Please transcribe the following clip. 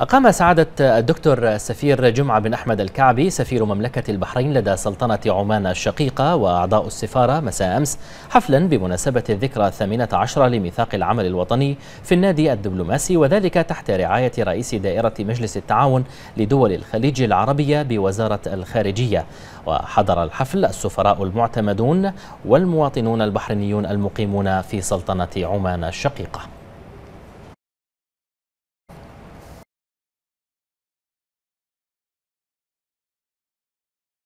أقام سعادة الدكتور سفير جمعة بن أحمد الكعبي سفير مملكة البحرين لدى سلطنة عمان الشقيقة وأعضاء السفارة مساء أمس حفلا بمناسبة الذكرى الثامنة عشرة لميثاق العمل الوطني في النادي الدبلوماسي وذلك تحت رعاية رئيس دائرة مجلس التعاون لدول الخليج العربية بوزارة الخارجية وحضر الحفل السفراء المعتمدون والمواطنون البحرينيون المقيمون في سلطنة عمان الشقيقة